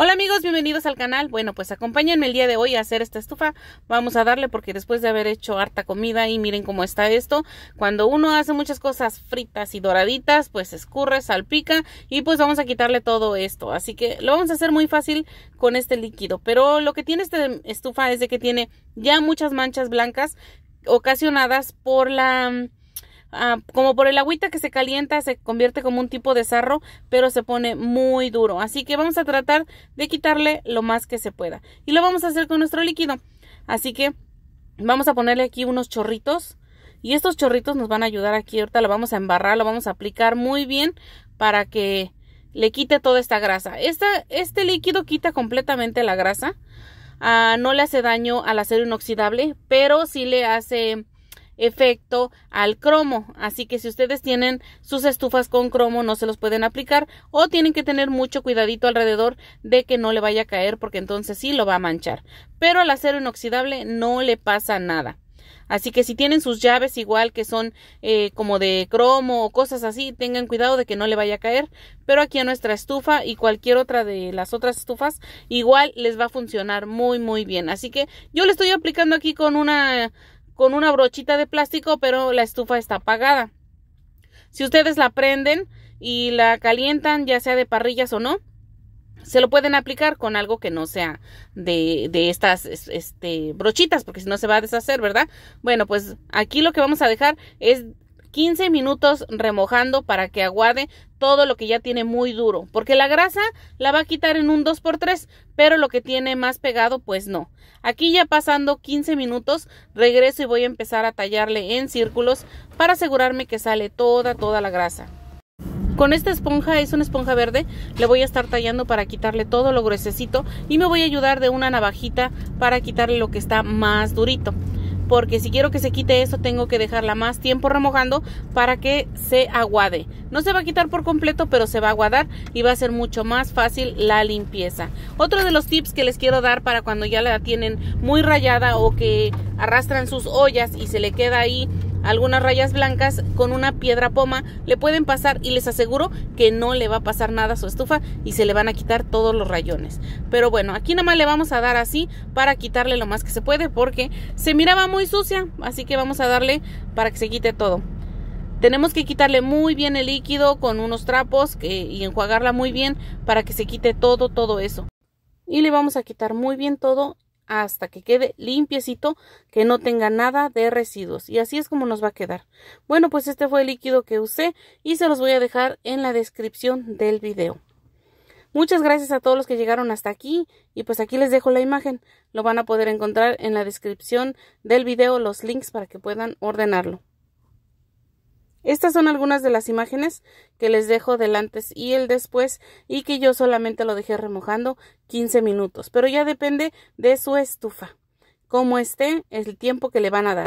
Hola amigos, bienvenidos al canal. Bueno, pues acompáñenme el día de hoy a hacer esta estufa. Vamos a darle porque después de haber hecho harta comida y miren cómo está esto. Cuando uno hace muchas cosas fritas y doraditas, pues escurre, salpica y pues vamos a quitarle todo esto. Así que lo vamos a hacer muy fácil con este líquido. Pero lo que tiene esta estufa es de que tiene ya muchas manchas blancas ocasionadas por la Ah, como por el agüita que se calienta, se convierte como un tipo de sarro, pero se pone muy duro. Así que vamos a tratar de quitarle lo más que se pueda. Y lo vamos a hacer con nuestro líquido. Así que vamos a ponerle aquí unos chorritos. Y estos chorritos nos van a ayudar aquí. Ahorita lo vamos a embarrar, lo vamos a aplicar muy bien para que le quite toda esta grasa. este líquido quita completamente la grasa. Ah, no le hace daño al acero inoxidable, pero sí le hace efecto al cromo. Así que si ustedes tienen sus estufas con cromo no se los pueden aplicar o tienen que tener mucho cuidadito alrededor de que no le vaya a caer porque entonces sí lo va a manchar. Pero al acero inoxidable no le pasa nada. Así que si tienen sus llaves igual que son eh, como de cromo o cosas así, tengan cuidado de que no le vaya a caer. Pero aquí a nuestra estufa y cualquier otra de las otras estufas, igual les va a funcionar muy muy bien. Así que yo le estoy aplicando aquí con una con una brochita de plástico, pero la estufa está apagada. Si ustedes la prenden y la calientan, ya sea de parrillas o no, se lo pueden aplicar con algo que no sea de, estas este, brochitas, porque si no se va a deshacer, ¿verdad? Bueno, pues aquí lo que vamos a dejar es 15 minutos remojando para que aguade todo lo que ya tiene muy duro, porque la grasa la va a quitar en un 2x3, pero lo que tiene más pegado pues no. Aquí ya pasando 15 minutos regreso y voy a empezar a tallarle en círculos para asegurarme que sale toda toda la grasa. Con esta esponja, es una esponja verde, le voy a estar tallando para quitarle todo lo gruesecito y me voy a ayudar de una navajita para quitarle lo que está más durito porque si quiero que se quite eso tengo que dejarla más tiempo remojando para que se aguade. No se va a quitar por completo, pero se va a aguadar y va a ser mucho más fácil la limpieza. Otro de los tips que les quiero dar para cuando ya la tienen muy rayada o que arrastran sus ollas y se le queda ahí algunas rayas blancas con una piedra poma le pueden pasar y les aseguro que no le va a pasar nada a su estufa y se le van a quitar todos los rayones. Pero bueno, aquí nada más le vamos a dar así para quitarle lo más que se puede porque se miraba muy sucia, así que vamos a darle para que se quite todo. Tenemos que quitarle muy bien el líquido con unos trapos y enjuagarla muy bien para que se quite todo, todo eso. Y le vamos a quitar muy bien todo hasta que quede limpiecito, que no tenga nada de residuos. Y así es como nos va a quedar. Bueno, pues este fue el líquido que usé y se los voy a dejar en la descripción del video. Muchas gracias a todos los que llegaron hasta aquí y pues aquí les dejo la imagen. Lo van a poder encontrar en la descripción del video los links para que puedan ordenarlo. Estas son algunas de las imágenes que les dejo del antes y el después y que yo solamente lo dejé remojando 15 minutos, pero ya depende de su estufa, cómo esté el tiempo que le van a dar.